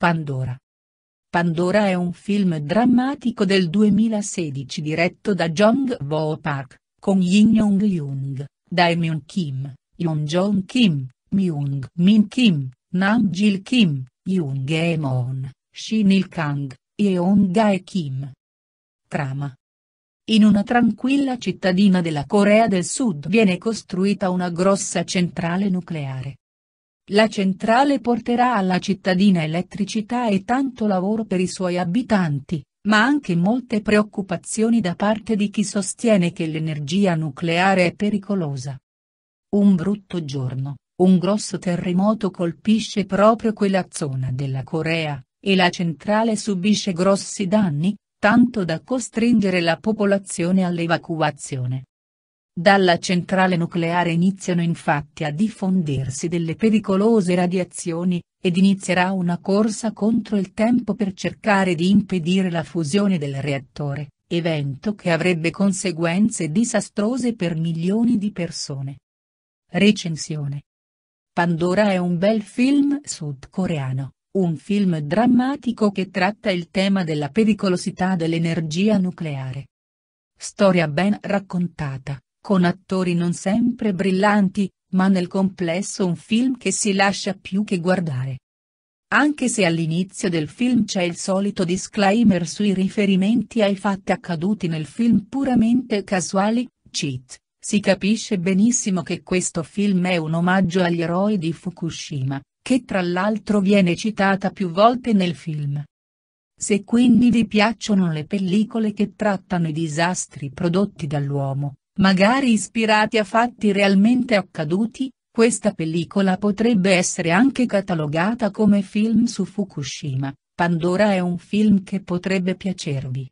Pandora. Pandora è un film drammatico del 2016 diretto da Jong Wo Park, con Yin Yong Dae Myung Kim, Yoon Jong Kim, Myung Min Kim, Nam Jil Kim, E Eamon, Shin Il Kang, Yeon Gae Kim. Trama. In una tranquilla cittadina della Corea del Sud viene costruita una grossa centrale nucleare la centrale porterà alla cittadina elettricità e tanto lavoro per i suoi abitanti, ma anche molte preoccupazioni da parte di chi sostiene che l'energia nucleare è pericolosa. Un brutto giorno, un grosso terremoto colpisce proprio quella zona della Corea, e la centrale subisce grossi danni, tanto da costringere la popolazione all'evacuazione. Dalla centrale nucleare iniziano infatti a diffondersi delle pericolose radiazioni, ed inizierà una corsa contro il tempo per cercare di impedire la fusione del reattore, evento che avrebbe conseguenze disastrose per milioni di persone. Recensione Pandora è un bel film sudcoreano, un film drammatico che tratta il tema della pericolosità dell'energia nucleare. Storia ben raccontata, con attori non sempre brillanti, ma nel complesso un film che si lascia più che guardare. Anche se all'inizio del film c'è il solito disclaimer sui riferimenti ai fatti accaduti nel film puramente casuali, cheat, si capisce benissimo che questo film è un omaggio agli eroi di Fukushima, che tra l'altro viene citata più volte nel film. Se quindi vi piacciono le pellicole che trattano i disastri prodotti dall'uomo, magari ispirati a fatti realmente accaduti, questa pellicola potrebbe essere anche catalogata come film su Fukushima, Pandora è un film che potrebbe piacervi.